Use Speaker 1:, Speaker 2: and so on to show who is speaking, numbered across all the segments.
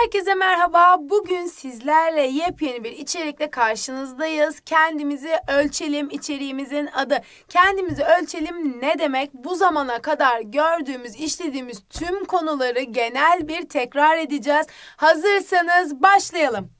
Speaker 1: Herkese merhaba. Bugün sizlerle yepyeni bir içerikle karşınızdayız. Kendimizi ölçelim içeriğimizin adı. Kendimizi ölçelim ne demek? Bu zamana kadar gördüğümüz, işlediğimiz tüm konuları genel bir tekrar edeceğiz. Hazırsanız başlayalım.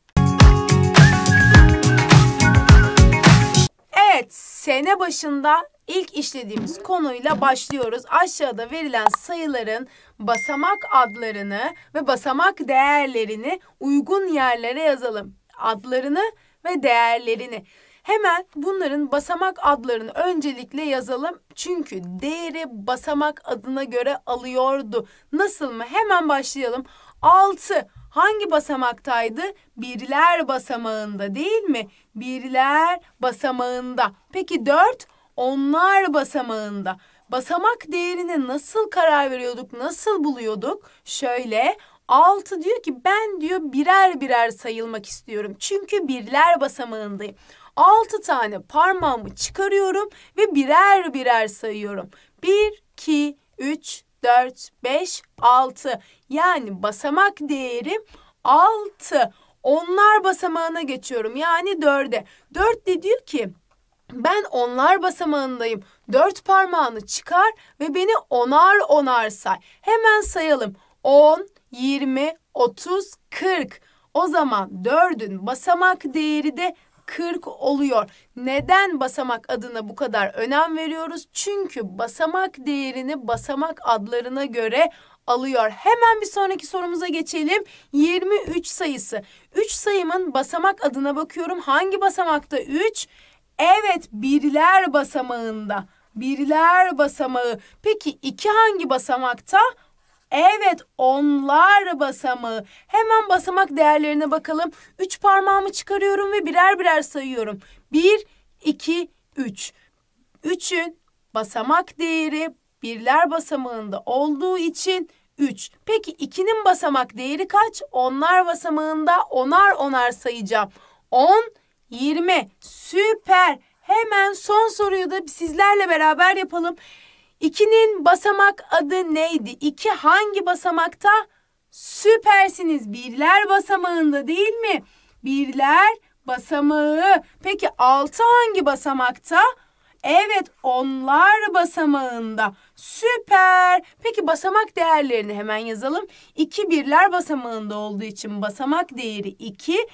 Speaker 1: Evet, sene başında İlk işlediğimiz konuyla başlıyoruz. Aşağıda verilen sayıların basamak adlarını ve basamak değerlerini uygun yerlere yazalım. Adlarını ve değerlerini. Hemen bunların basamak adlarını öncelikle yazalım. Çünkü değeri basamak adına göre alıyordu. Nasıl mı? Hemen başlayalım. 6 hangi basamaktaydı? Birler basamağında değil mi? Birler basamağında. Peki 4 onlar basamağında. Basamak değerini nasıl karar veriyorduk, nasıl buluyorduk? Şöyle 6 diyor ki ben diyor birer birer sayılmak istiyorum. Çünkü birler basamağındayım. 6 tane parmağımı çıkarıyorum ve birer birer sayıyorum. 1, 2, 3, 4, 5, 6. Yani basamak değerim 6. Onlar basamağına geçiyorum yani 4'e. 4 de diyor ki ben onlar basamağındayım. Dört parmağını çıkar ve beni onar onar say. Hemen sayalım. 10, 20, 30, 40. O zaman dördün basamak değeri de 40 oluyor. Neden basamak adına bu kadar önem veriyoruz? Çünkü basamak değerini basamak adlarına göre alıyor. Hemen bir sonraki sorumuza geçelim. 23 sayısı. 3 sayımın basamak adına bakıyorum. Hangi basamakta 3? Evet birler basamağında. Birler basamağı. Peki iki hangi basamakta? Evet onlar basamağı. Hemen basamak değerlerine bakalım. Üç parmağımı çıkarıyorum ve birer birer sayıyorum. Bir, iki, üç. Üçün basamak değeri birler basamağında olduğu için üç. Peki ikinin basamak değeri kaç? Onlar basamağında onar onar sayacağım. On. 20. Süper. Hemen son soruyu da sizlerle beraber yapalım. 2'nin basamak adı neydi? 2 hangi basamakta? Süpersiniz. Birler basamağında değil mi? Birler basamağı. Peki 6 hangi basamakta? Evet onlar basamağında. Süper. Peki basamak değerlerini hemen yazalım. 2 birler basamağında olduğu için basamak değeri 2.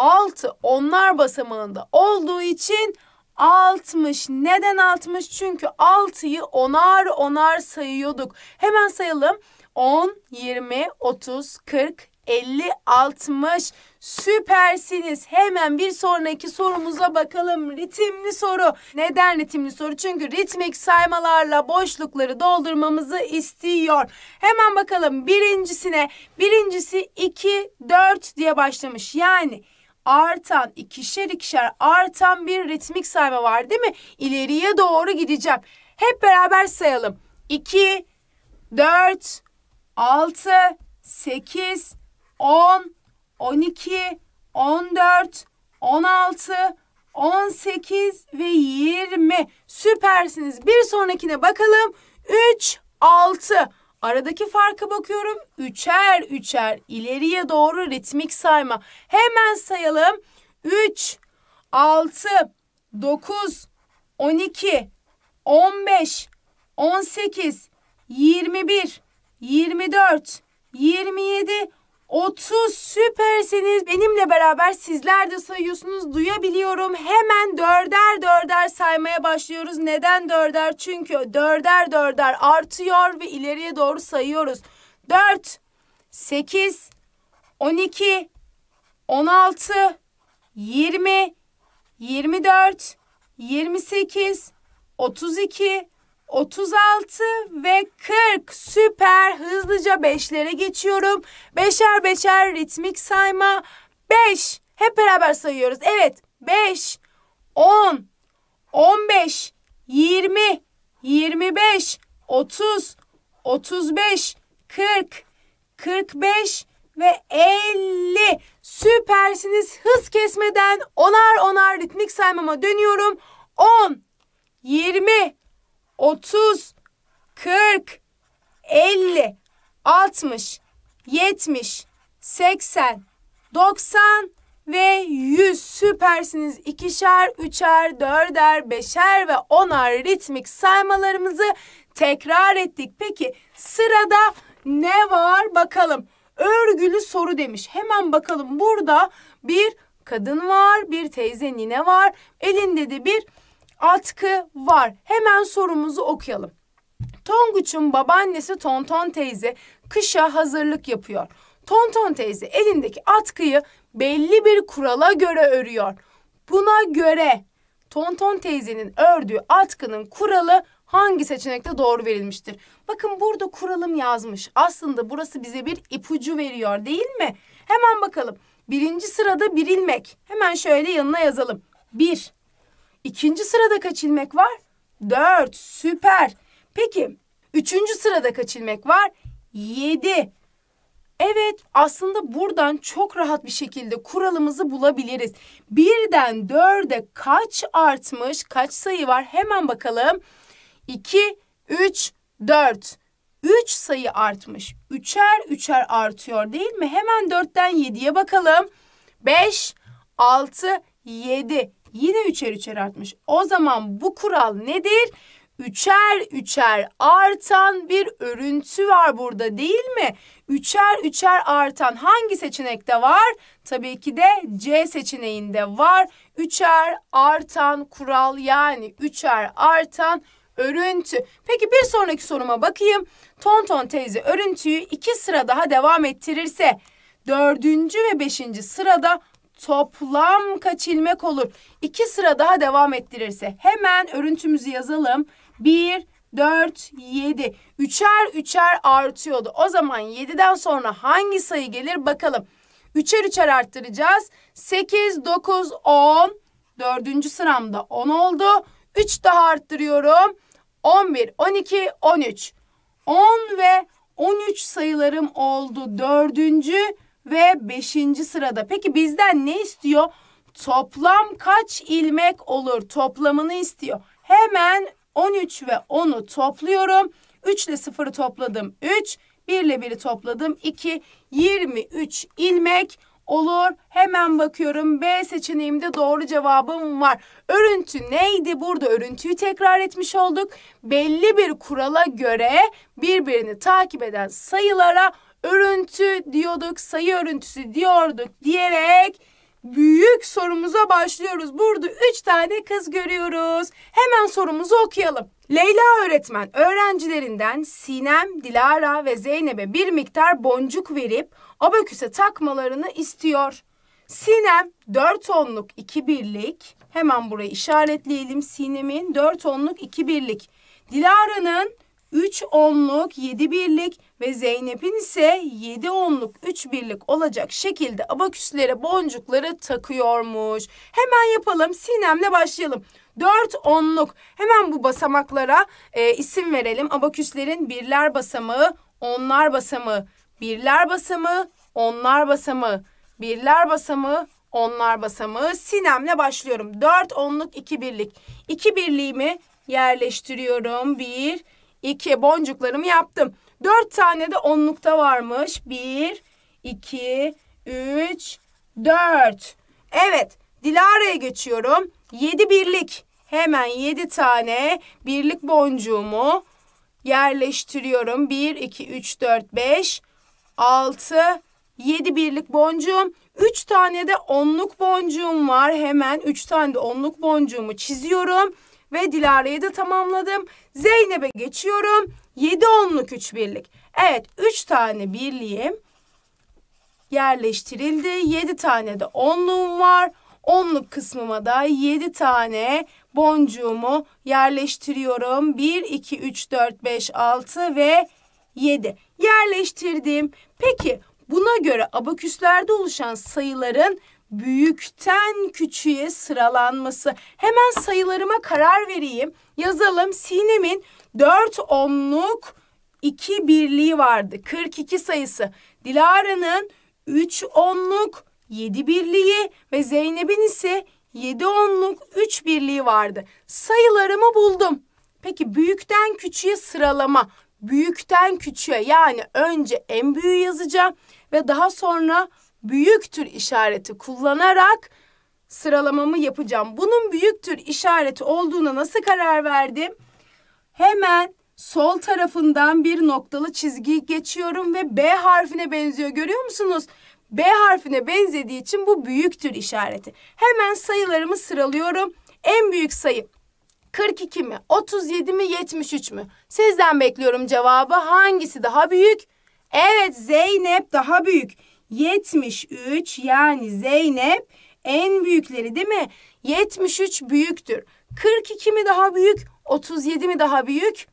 Speaker 1: 6 onlar basamağında olduğu için 60. Neden 60? Çünkü 6'yı onar onar sayıyorduk. Hemen sayalım. 10, 20, 30, 40, 50, 60. Süpersiniz. Hemen bir sonraki sorumuza bakalım. Ritimli soru. Neden ritimli soru? Çünkü ritmik saymalarla boşlukları doldurmamızı istiyor. Hemen bakalım birincisine. Birincisi 2, 4 diye başlamış. Yani artan, ikişer ikişer artan bir ritmik sayma var değil mi? İleriye doğru gideceğim. Hep beraber sayalım. 2, 4, 6, 8, 10, 12, 14, 16, 18 ve 20. Süpersiniz. Bir sonrakine bakalım. 3, 6. Aradaki farkı bakıyorum. Üçer üçer ileriye doğru ritmik sayma. Hemen sayalım. 3, 6, 9, 12, 15, 18, 21, 24, 27, 30 süpersiniz. Benimle beraber sizler de sayıyorsunuz. Duyabiliyorum. Hemen dörder dörder saymaya başlıyoruz. Neden dörder? Çünkü dörder dörder artıyor ve ileriye doğru sayıyoruz. 4, 8, 12, 16, 20, 24, 28, 32, 36 ve 40 süper hızlıca 5'lere geçiyorum. Beşer beşer ritmik sayma. 5 hep beraber sayıyoruz. Evet 5 10 15 20 25 30 35 40 45 ve 50. Süpersiniz. Hız kesmeden onar onar ritmik saymama dönüyorum. 10 20 30, 40, 50, 60, 70, 80, 90 ve 100 süpersiniz. İkişer, üçer, dörder, beşer ve onar ritmik saymalarımızı tekrar ettik. Peki sırada ne var bakalım. Örgülü soru demiş. Hemen bakalım burada bir kadın var, bir teyze nine var. Elinde de bir atkı var. Hemen sorumuzu okuyalım. Tonguç'un babaannesi Tonton teyze kışa hazırlık yapıyor. Tonton teyze elindeki atkıyı belli bir kurala göre örüyor. Buna göre Tonton teyzenin ördüğü atkının kuralı hangi seçenekte doğru verilmiştir? Bakın burada kuralım yazmış. Aslında burası bize bir ipucu veriyor değil mi? Hemen bakalım. Birinci sırada birilmek. Hemen şöyle yanına yazalım. Bir. İkinci sırada kaç ilmek var? Dört. Süper. Peki üçüncü sırada kaç ilmek var? Yedi. Evet aslında buradan çok rahat bir şekilde kuralımızı bulabiliriz. Birden dörde kaç artmış kaç sayı var hemen bakalım. İki, üç, dört. Üç sayı artmış. Üçer üçer artıyor değil mi? Hemen dörtten yediye bakalım. Beş, altı, yedi. Yine üçer üçer artmış. O zaman bu kural nedir? Üçer üçer artan bir örüntü var burada değil mi? Üçer üçer artan hangi seçenekte var? Tabii ki de C seçeneğinde var. Üçer artan kural yani üçer artan örüntü. Peki bir sonraki soruma bakayım. Tonton teyze örüntüyü iki sıra daha devam ettirirse dördüncü ve beşinci sırada toplam kaç ilmek olur? İki sıra daha devam ettirirse. Hemen örüntümüzü yazalım. Bir, dört, yedi. Üçer üçer artıyordu. O zaman yediden sonra hangi sayı gelir bakalım. Üçer üçer arttıracağız. Sekiz, dokuz, on. Dördüncü sıramda on oldu. Üç daha arttırıyorum. On bir, on iki, on üç. On ve on üç sayılarım oldu. Dördüncü ve 5. sırada. Peki bizden ne istiyor? Toplam kaç ilmek olur? Toplamını istiyor. Hemen 13 ve 10'u topluyorum. 3 ile 0'ı topladım 3. 1 ile 1'i topladım 2. 23 ilmek olur. Hemen bakıyorum B seçeneğimde doğru cevabım var. Örüntü neydi? Burada örüntüyü tekrar etmiş olduk. Belli bir kurala göre birbirini takip eden sayılara örüntü diyorduk, sayı örüntüsü diyorduk diyerek büyük sorumuza başlıyoruz. Burada üç tane kız görüyoruz. Hemen sorumuzu okuyalım. Leyla öğretmen öğrencilerinden Sinem, Dilara ve Zeynep'e bir miktar boncuk verip abaküse takmalarını istiyor. Sinem 4 onluk 2 birlik. Hemen burayı işaretleyelim. Sinem'in 4 onluk 2 birlik. Dilara'nın 3 onluk, 7 birlik ve Zeynep'in ise 7 onluk, 3 birlik olacak şekilde abaküslere boncukları takıyormuş. Hemen yapalım. Sinemle başlayalım. 4 onluk. Hemen bu basamaklara e, isim verelim. Abaküslerin birler basamağı, onlar basamağı, birler basamağı, onlar basamağı, birler basamağı, onlar basamağı. Sinemle başlıyorum. 4 onluk, 2 birlik. 2 birliğimi yerleştiriyorum. 1 2 boncuklarımı yaptım. Dört tane de onlukta varmış. Bir, iki, üç, dört. Evet Dilara'ya geçiyorum. Yedi birlik. Hemen yedi tane birlik boncuğumu yerleştiriyorum. Bir, iki, üç, dört, beş, altı, yedi birlik boncuğum. Üç tane de onluk boncuğum var. Hemen üç tane de onluk boncuğumu çiziyorum ve Dilara'yı da tamamladım. Zeynep'e geçiyorum. 7 onluk 3 birlik. Evet 3 tane birliğim yerleştirildi. 7 tane de onluğum var. Onluk kısmıma da 7 tane boncuğumu yerleştiriyorum. 1, 2, 3, 4, 5, 6 ve 7 yerleştirdim. Peki buna göre abaküslerde oluşan sayıların büyükten küçüğe sıralanması. Hemen sayılarıma karar vereyim. Yazalım. Sinem'in 4 onluk 2 birliği vardı. 42 sayısı. Dilara'nın 3 onluk 7 birliği ve Zeynep'in ise 7 onluk 3 birliği vardı. Sayılarımı buldum. Peki büyükten küçüğe sıralama. Büyükten küçüğe yani önce en büyüğü yazacağım ve daha sonra büyüktür işareti kullanarak sıralamamı yapacağım. Bunun büyüktür işareti olduğuna nasıl karar verdim? Hemen sol tarafından bir noktalı çizgi geçiyorum ve B harfine benziyor. Görüyor musunuz? B harfine benzediği için bu büyüktür işareti. Hemen sayılarımı sıralıyorum. En büyük sayı 42 mi, 37 mi, 73 mü? Sizden bekliyorum cevabı. Hangisi daha büyük? Evet Zeynep daha büyük. 73 yani Zeynep en büyükleri değil mi? 73 büyüktür. 42 mi daha büyük? 37 mi daha büyük?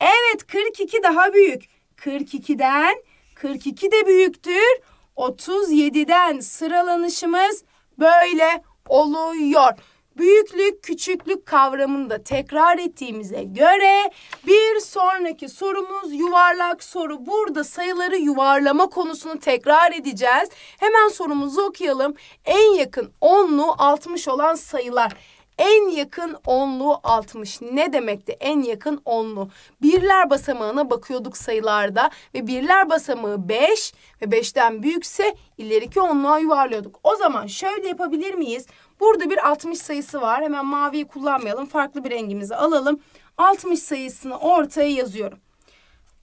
Speaker 1: Evet 42 daha büyük. 42'den 42 de büyüktür. 37'den sıralanışımız böyle oluyor büyüklük küçüklük kavramını da tekrar ettiğimize göre bir sonraki sorumuz yuvarlak soru. Burada sayıları yuvarlama konusunu tekrar edeceğiz. Hemen sorumuzu okuyalım. En yakın onlu 60 olan sayılar. En yakın onlu 60. Ne demekti en yakın onlu? Birler basamağına bakıyorduk sayılarda ve birler basamağı 5 ve 5'ten büyükse ileriki onluğa yuvarlıyorduk. O zaman şöyle yapabilir miyiz? Burada bir 60 sayısı var. Hemen maviyi kullanmayalım. Farklı bir rengimizi alalım. 60 sayısını ortaya yazıyorum.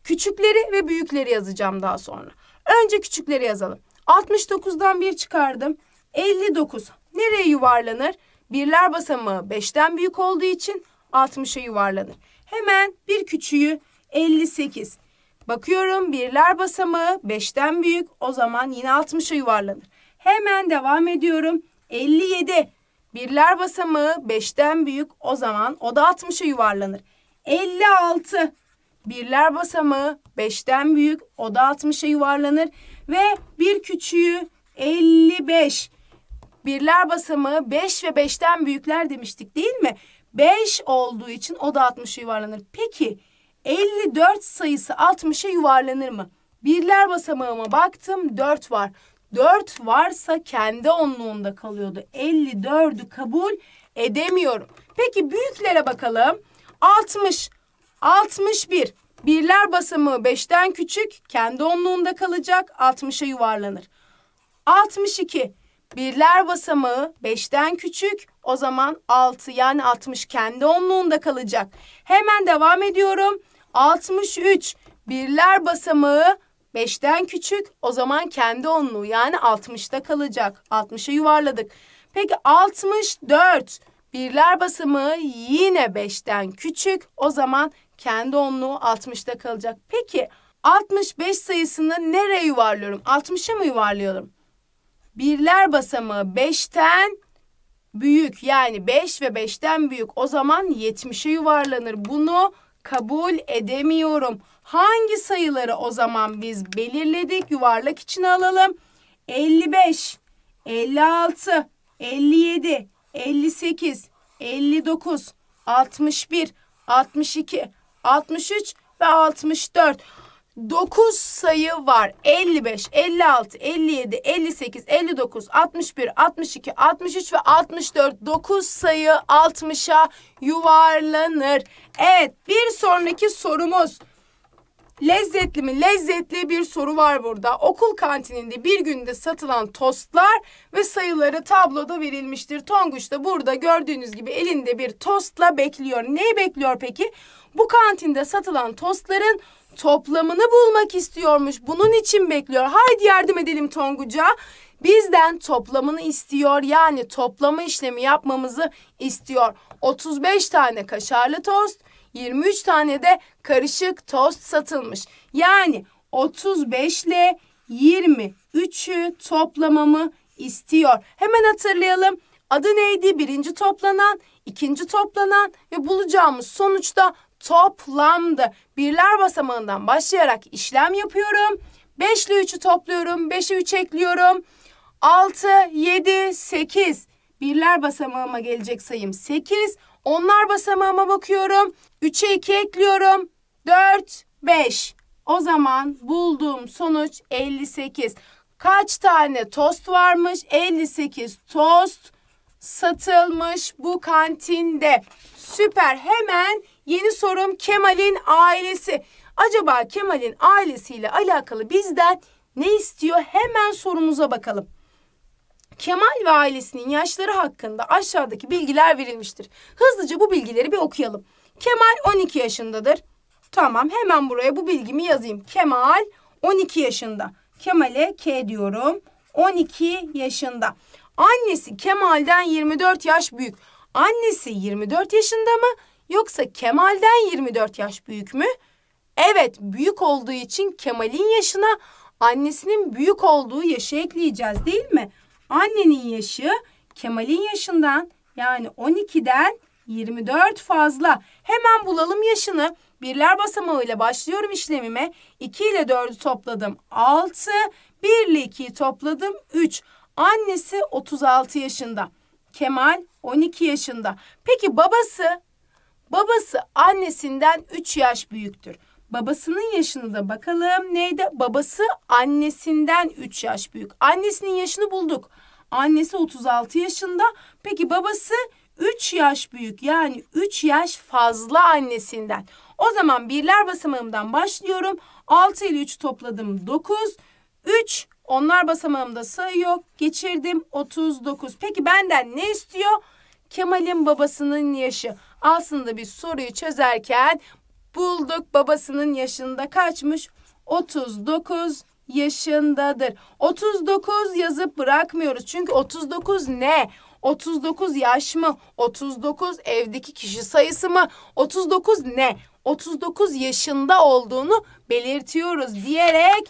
Speaker 1: Küçükleri ve büyükleri yazacağım daha sonra. Önce küçükleri yazalım. 69'dan 1 çıkardım. 59 nereye yuvarlanır? Birler basamağı 5'ten büyük olduğu için 60'a yuvarlanır. Hemen bir küçüğü 58. Bakıyorum birler basamağı 5'ten büyük o zaman yine 60'a yuvarlanır. Hemen devam ediyorum. 57. Birler basamağı 5'ten büyük o zaman o da 60'a yuvarlanır. 56. Birler basamağı 5'ten büyük o da 60'a yuvarlanır. Ve bir küçüğü 55. Birler basamağı 5 ve 5'ten büyükler demiştik değil mi? 5 olduğu için o da 60'a yuvarlanır. Peki 54 sayısı 60'a yuvarlanır mı? Birler basamağıma baktım 4 var. 4 varsa kendi onluğunda kalıyordu. 54'ü kabul edemiyorum. Peki büyüklere bakalım. 60, 61. Birler basamı 5'ten küçük kendi onluğunda kalacak 60'a yuvarlanır. 62. Birler basamı 5'ten küçük o zaman 6 yani 60 kendi onluğunda kalacak. Hemen devam ediyorum. 63. Birler basamı 5'ten küçük o zaman kendi onluğu yani 60'ta kalacak. 60'ı yuvarladık. Peki 64 birler basımı yine 5'ten küçük o zaman kendi onluğu 60'ta kalacak. Peki 65 sayısını nereye yuvarlıyorum? 60'a mı yuvarlıyorum? Birler basamı 5'ten büyük yani 5 ve 5'ten büyük o zaman 70'e yuvarlanır. Bunu kabul edemiyorum. Hangi sayıları o zaman biz belirledik? Yuvarlak içine alalım. 55, 56, 57, 58, 59, 61, 62, 63 ve 64. 9 sayı var. 55, 56, 57, 58, 59, 61, 62, 63 ve 64. 9 sayı 60'a yuvarlanır. Evet, bir sonraki sorumuz. Lezzetli mi? Lezzetli bir soru var burada. Okul kantininde bir günde satılan tostlar ve sayıları tabloda verilmiştir. Tonguç da burada gördüğünüz gibi elinde bir tostla bekliyor. Neyi bekliyor peki? Bu kantinde satılan tostların toplamını bulmak istiyormuş. Bunun için bekliyor. Haydi yardım edelim Tonguç'a. Bizden toplamını istiyor. Yani toplama işlemi yapmamızı istiyor. 35 tane kaşarlı tost, 23 tane de karışık tost satılmış. Yani 35 ile 23'ü toplamamı istiyor. Hemen hatırlayalım. Adı neydi? Birinci toplanan, ikinci toplanan ve bulacağımız sonuçta toplamdı. Birler basamağından başlayarak işlem yapıyorum. 5 ile 3'ü topluyorum. 5'i 3 ekliyorum. 6, 7, 8. Birler basamağıma gelecek sayım 8. Onlar basamağıma bakıyorum. 3'e 2 ekliyorum. 4, 5. O zaman bulduğum sonuç 58. Kaç tane tost varmış? 58 tost satılmış bu kantinde. Süper. Hemen yeni sorum Kemal'in ailesi. Acaba Kemal'in ailesiyle alakalı bizden ne istiyor? Hemen sorumuza bakalım. Kemal ve ailesinin yaşları hakkında aşağıdaki bilgiler verilmiştir. Hızlıca bu bilgileri bir okuyalım. Kemal 12 yaşındadır. Tamam hemen buraya bu bilgimi yazayım. Kemal 12 yaşında. Kemal'e K diyorum. 12 yaşında. Annesi Kemal'den 24 yaş büyük. Annesi 24 yaşında mı yoksa Kemal'den 24 yaş büyük mü? Evet büyük olduğu için Kemal'in yaşına annesinin büyük olduğu yaşı ekleyeceğiz değil mi? Annenin yaşı Kemal'in yaşından yani 12'den 24 fazla. Hemen bulalım yaşını. Birler basamağıyla başlıyorum işlemime. 2 ile 4'ü topladım 6. 1 ile 2'yi topladım 3. Annesi 36 yaşında. Kemal 12 yaşında. Peki babası? Babası annesinden 3 yaş büyüktür. Babasının yaşını da bakalım neydi? Babası annesinden 3 yaş büyük. Annesinin yaşını bulduk. Annesi 36 yaşında. Peki babası 3 yaş büyük yani 3 yaş fazla annesinden. O zaman birler basamağımdan başlıyorum. 6 ile 3 topladım 9. 3 onlar basamağımda sayı yok. Geçirdim 39. Peki benden ne istiyor? Kemal'in babasının yaşı. Aslında biz soruyu çözerken Bulduk babasının yaşında kaçmış? 39 yaşındadır. 39 yazıp bırakmıyoruz. Çünkü 39 ne? 39 yaş mı? 39 evdeki kişi sayısı mı? 39 ne? 39 yaşında olduğunu belirtiyoruz diyerek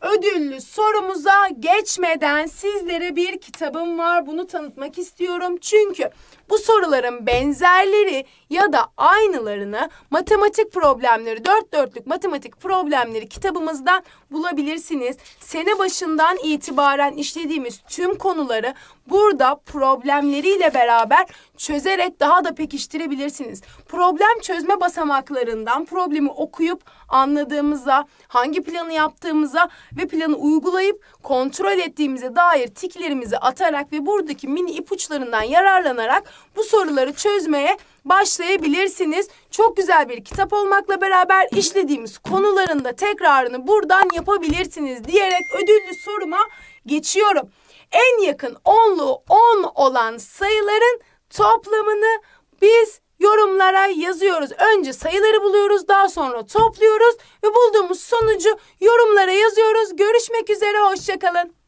Speaker 1: ödüllü sorumuza geçmeden sizlere bir kitabım var. Bunu tanıtmak istiyorum. Çünkü bu soruların benzerleri ya da aynılarını matematik problemleri, dört dörtlük matematik problemleri kitabımızdan bulabilirsiniz. Sene başından itibaren işlediğimiz tüm konuları burada problemleriyle beraber çözerek daha da pekiştirebilirsiniz. Problem çözme basamaklarından problemi okuyup anladığımıza, hangi planı yaptığımıza ve planı uygulayıp kontrol ettiğimize dair tiklerimizi atarak ve buradaki mini ipuçlarından yararlanarak bu soruları çözmeye başlayabilirsiniz. Çok güzel bir kitap olmakla beraber işlediğimiz konuların da tekrarını buradan yapabilirsiniz diyerek ödüllü soruma geçiyorum. En yakın onlu 10 on olan sayıların toplamını biz yorumlara yazıyoruz. Önce sayıları buluyoruz, daha sonra topluyoruz ve bulduğumuz sonucu yorumlara yazıyoruz. Görüşmek üzere, hoşçakalın.